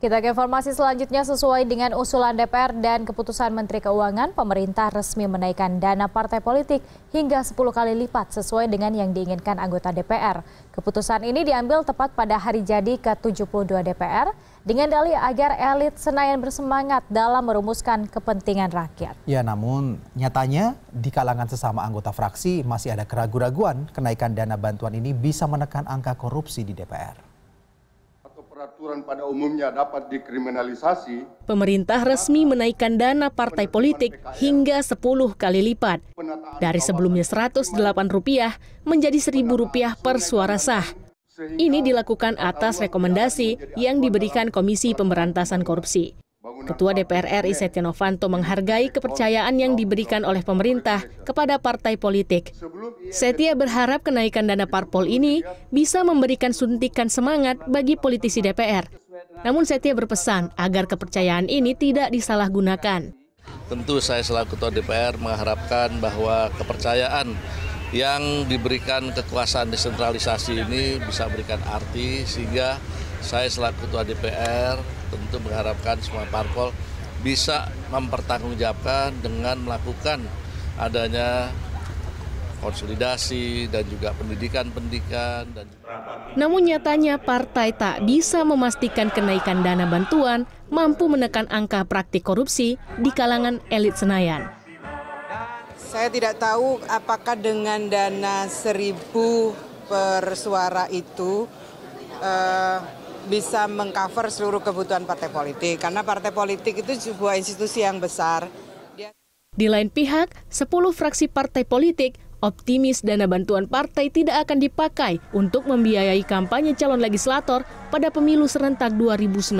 Kita ke informasi selanjutnya sesuai dengan usulan DPR dan keputusan Menteri Keuangan, pemerintah resmi menaikkan dana partai politik hingga 10 kali lipat sesuai dengan yang diinginkan anggota DPR. Keputusan ini diambil tepat pada hari jadi ke-72 DPR dengan dalih agar elit Senayan bersemangat dalam merumuskan kepentingan rakyat. Ya namun nyatanya di kalangan sesama anggota fraksi masih ada keraguan keraguan kenaikan dana bantuan ini bisa menekan angka korupsi di DPR peraturan pada umumnya dapat dikriminalisasi, pemerintah resmi menaikkan dana partai politik hingga 10 kali lipat. Dari sebelumnya Rp108 menjadi Rp1.000 per suara sah. Ini dilakukan atas rekomendasi yang diberikan Komisi Pemberantasan Korupsi. Ketua DPR RI Setia Novanto menghargai kepercayaan yang diberikan oleh pemerintah kepada partai politik. Setia berharap kenaikan dana parpol ini bisa memberikan suntikan semangat bagi politisi DPR. Namun Setia berpesan agar kepercayaan ini tidak disalahgunakan. Tentu saya selaku Ketua DPR mengharapkan bahwa kepercayaan yang diberikan kekuasaan desentralisasi ini bisa berikan arti sehingga saya selaku Ketua DPR tentu mengharapkan semua parpol bisa mempertanggungjawabkan dengan melakukan adanya konsolidasi dan juga pendidikan-pendidikan. Dan... Namun nyatanya partai tak bisa memastikan kenaikan dana bantuan mampu menekan angka praktik korupsi di kalangan elit Senayan. Saya tidak tahu apakah dengan dana seribu per suara itu eh, bisa mengcover seluruh kebutuhan partai politik karena partai politik itu sebuah institusi yang besar. Dia... Di lain pihak, 10 fraksi partai politik optimis dana bantuan partai tidak akan dipakai untuk membiayai kampanye calon legislator pada pemilu serentak 2019.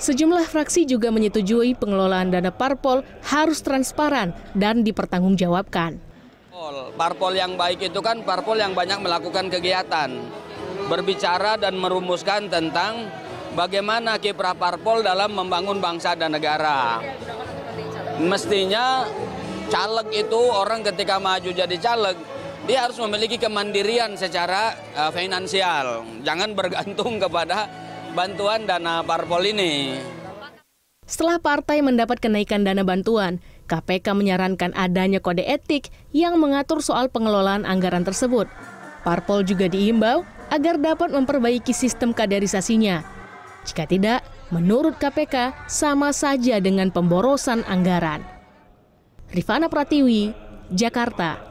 Sejumlah fraksi juga menyetujui pengelolaan dana parpol harus transparan dan dipertanggungjawabkan. Parpol yang baik itu kan parpol yang banyak melakukan kegiatan berbicara dan merumuskan tentang bagaimana kiprah parpol dalam membangun bangsa dan negara. Mestinya caleg itu orang ketika maju jadi caleg dia harus memiliki kemandirian secara uh, finansial. Jangan bergantung kepada bantuan dana parpol ini. Setelah partai mendapat kenaikan dana bantuan, KPK menyarankan adanya kode etik yang mengatur soal pengelolaan anggaran tersebut. Parpol juga diimbau agar dapat memperbaiki sistem kaderisasinya. Jika tidak, menurut KPK sama saja dengan pemborosan anggaran. Rifana Pratiwi, Jakarta.